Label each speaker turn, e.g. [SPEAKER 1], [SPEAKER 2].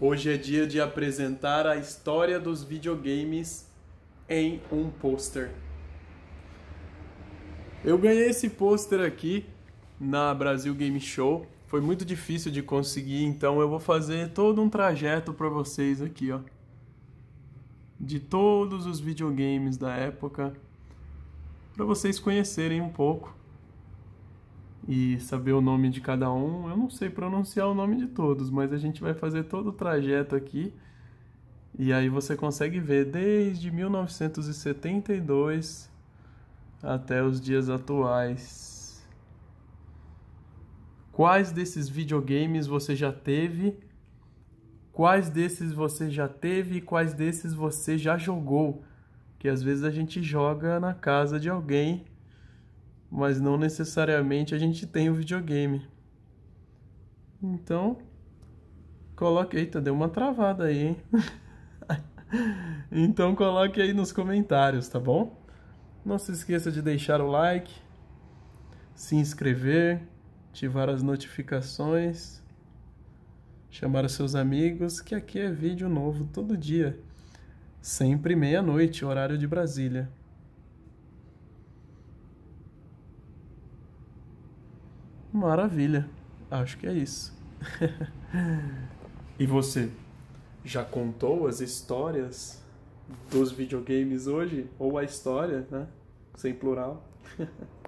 [SPEAKER 1] Hoje é dia de apresentar a história dos videogames em um pôster. Eu ganhei esse pôster aqui na Brasil Game Show. Foi muito difícil de conseguir, então eu vou fazer todo um trajeto para vocês aqui, ó. De todos os videogames da época, para vocês conhecerem um pouco e saber o nome de cada um. Eu não sei pronunciar o nome de todos, mas a gente vai fazer todo o trajeto aqui. E aí você consegue ver desde 1972 até os dias atuais. Quais desses videogames você já teve? Quais desses você já teve e quais desses você já jogou? Que às vezes a gente joga na casa de alguém mas não necessariamente a gente tem o videogame. Então, coloque. Eita, deu uma travada aí, hein? então, coloque aí nos comentários, tá bom? Não se esqueça de deixar o like, se inscrever, ativar as notificações, chamar os seus amigos, que aqui é vídeo novo todo dia, sempre meia-noite, horário de Brasília. Maravilha. Acho que é isso. e você? Já contou as histórias dos videogames hoje? Ou a história, né? Sem plural.